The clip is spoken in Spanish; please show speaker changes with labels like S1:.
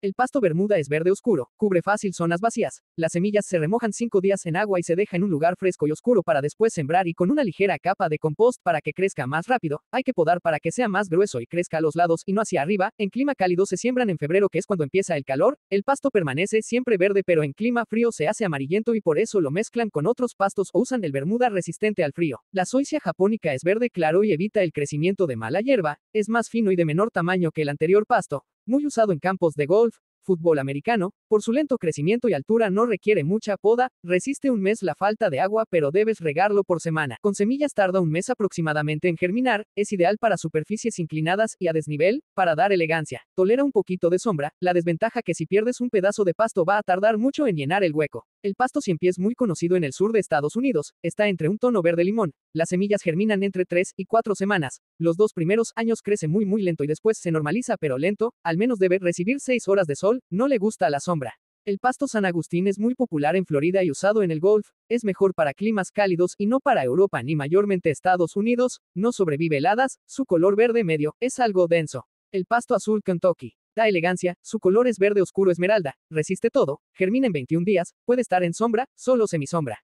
S1: El pasto bermuda es verde oscuro, cubre fácil zonas vacías, las semillas se remojan cinco días en agua y se deja en un lugar fresco y oscuro para después sembrar y con una ligera capa de compost para que crezca más rápido, hay que podar para que sea más grueso y crezca a los lados y no hacia arriba, en clima cálido se siembran en febrero que es cuando empieza el calor, el pasto permanece siempre verde pero en clima frío se hace amarillento y por eso lo mezclan con otros pastos o usan el bermuda resistente al frío. La zoysia japónica es verde claro y evita el crecimiento de mala hierba, es más fino y de menor tamaño que el anterior pasto, muy usado en campos de golf, fútbol americano, por su lento crecimiento y altura no requiere mucha poda, resiste un mes la falta de agua pero debes regarlo por semana. Con semillas tarda un mes aproximadamente en germinar, es ideal para superficies inclinadas y a desnivel, para dar elegancia. Tolera un poquito de sombra, la desventaja que si pierdes un pedazo de pasto va a tardar mucho en llenar el hueco. El pasto cien pies muy conocido en el sur de Estados Unidos, está entre un tono verde limón. Las semillas germinan entre 3 y 4 semanas. Los dos primeros años crece muy muy lento y después se normaliza pero lento, al menos debe recibir 6 horas de sol, no le gusta la sombra. El pasto San Agustín es muy popular en Florida y usado en el golf, es mejor para climas cálidos y no para Europa ni mayormente Estados Unidos, no sobrevive heladas, su color verde medio es algo denso. El pasto azul Kentucky elegancia, su color es verde oscuro esmeralda, resiste todo, germina en 21 días, puede estar en sombra, solo semisombra.